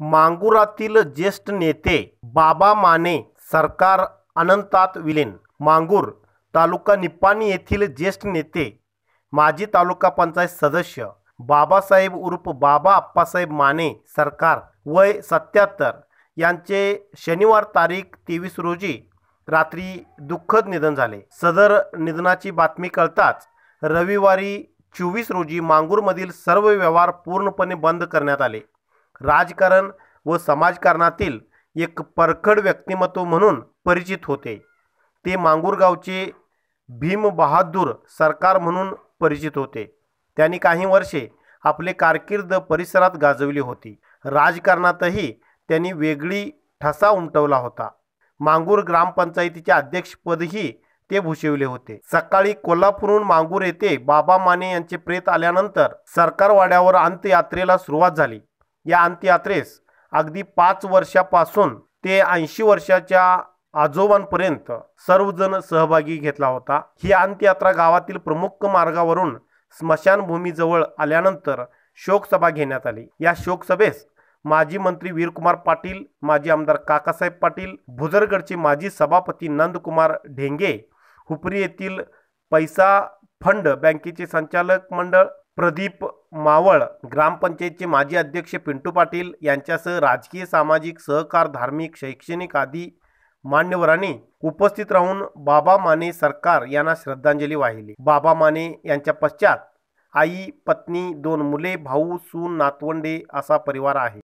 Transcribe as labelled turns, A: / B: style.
A: मांगुरातील ज्येष्ठ नेते बाबा माने सरकार अनंतात विलीन मांगूर तालुका निपाणी येथील ज्येष्ठ नेते माजी तालुका पंचायत सदस्य बाबासाहेब उर्फ बाबा आप्पासाहेब माने सरकार वय सत्याहत्तर यांचे शनिवार तारीख तेवीस रोजी रात्री दुःखद निधन झाले सदर निधनाची बातमी कळताच रविवारी चोवीस रोजी मांगूरमधील सर्व व्यवहार पूर्णपणे बंद करण्यात आले राजकारण व समाजकारणातील एक परखड व्यक्तिमत्व म्हणून परिचित होते ते मांगूरगावचे भीमबहादूर सरकार म्हणून परिचित होते त्यांनी काही वर्षे आपले कारकीर्द परिसरात गाजवली होती राजकारणातही त्यांनी वेगळी ठसा उमटवला होता मांगूर ग्रामपंचायतीचे अध्यक्षपदही ते भूषविले होते सकाळी कोल्हापूरहून मांगूर येथे बाबा माने यांचे प्रेत आल्यानंतर सरकारवाड्यावर अंत्ययात्रेला सुरुवात झाली या अंत्ययात्रेस अगदी पाच वर्षापासून ते ऐंशी वर्षाच्या आजोबांपर्यंत सर्वजण सहभागी घेतला होता ही अंत्ययात्रा गावातील प्रमुख मार्गावरून स्मशानभूमीजवळ आल्यानंतर शोकसभा घेण्यात आली या शोकसभेस माजी मंत्री वीरकुमार पाटील माजी आमदार काकासाहेब पाटील भुजरगडचे माजी सभापती नंदकुमार ढेंगे हुपरी येथील पैसा फंड बँकेचे संचालक मंडळ प्रदीप मावळ ग्रामपंचायतचे माजी अध्यक्ष पिंटू पाटील यांच्यासह राजकीय सामाजिक सहकार धार्मिक शैक्षणिक आदी मान्यवरांनी उपस्थित राहून बाबा माने सरकार यांना श्रद्धांजली वाहिली बाबा माने यांच्या पश्चात आई पत्नी दोन मुले भाऊ सून नातवंडे असा परिवार आहे